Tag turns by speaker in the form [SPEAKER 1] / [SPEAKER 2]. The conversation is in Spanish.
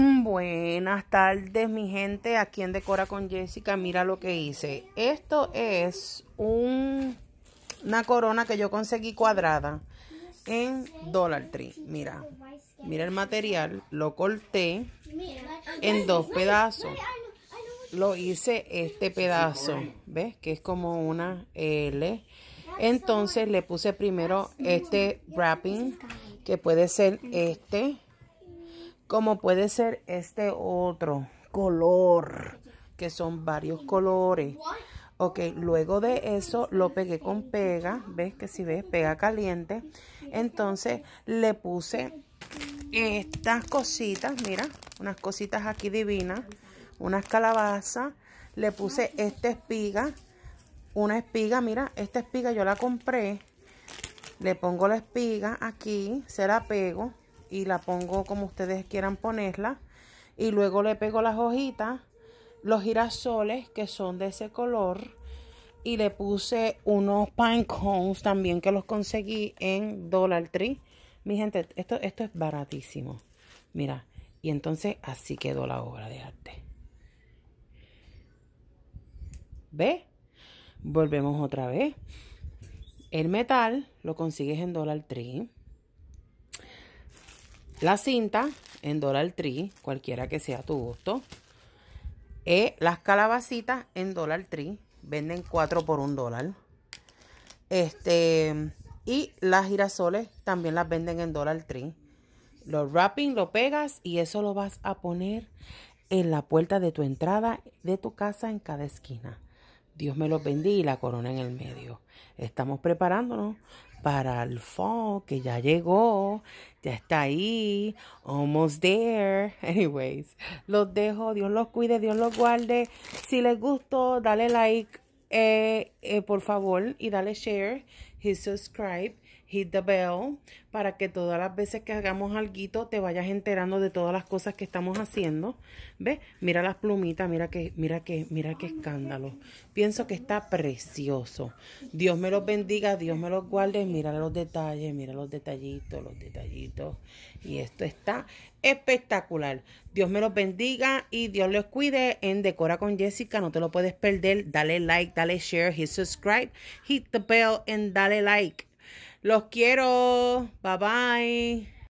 [SPEAKER 1] Mm, buenas tardes, mi gente. Aquí en Decora con Jessica, mira lo que hice. Esto es un, una corona que yo conseguí cuadrada en Dollar Tree. Mira, mira el material. Lo corté en dos pedazos. Lo hice este pedazo, ¿ves? Que es como una L. Entonces le puse primero este wrapping, que puede ser este como puede ser este otro color, que son varios colores. Ok, luego de eso lo pegué con pega, ves que si ves, pega caliente. Entonces le puse estas cositas, mira, unas cositas aquí divinas, unas calabazas. Le puse esta espiga, una espiga, mira, esta espiga yo la compré. Le pongo la espiga aquí, se la pego y la pongo como ustedes quieran ponerla. Y luego le pego las hojitas, los girasoles que son de ese color. Y le puse unos pine cones también que los conseguí en Dollar Tree. Mi gente, esto, esto es baratísimo. Mira, y entonces así quedó la obra de arte. ¿Ve? Volvemos otra vez. El metal lo consigues en Dollar Tree la cinta en Dollar Tree, cualquiera que sea tu gusto. Y e las calabacitas en Dollar Tree venden 4 por 1 dólar. Este, y las girasoles también las venden en Dollar Tree. Los wrapping lo pegas y eso lo vas a poner en la puerta de tu entrada de tu casa en cada esquina. Dios me los bendí y la corona en el medio. Estamos preparándonos para el fall que ya llegó, ya está ahí, almost there. Anyways, los dejo, Dios los cuide, Dios los guarde. Si les gustó, dale like. Eh, eh, por favor, y dale share, hit subscribe, hit the bell, para que todas las veces que hagamos algo te vayas enterando de todas las cosas que estamos haciendo. ¿Ves? Mira las plumitas, mira que, mira que, mira qué escándalo. Pienso que está precioso. Dios me los bendiga, Dios me los guarde. Mira los detalles, mira los detallitos, los detallitos. Y esto está espectacular. Dios me los bendiga y Dios los cuide en Decora con Jessica. No te lo puedes perder. Dale like, dale share, hit subscribe, hit the bell, and dale like. Los quiero. Bye bye.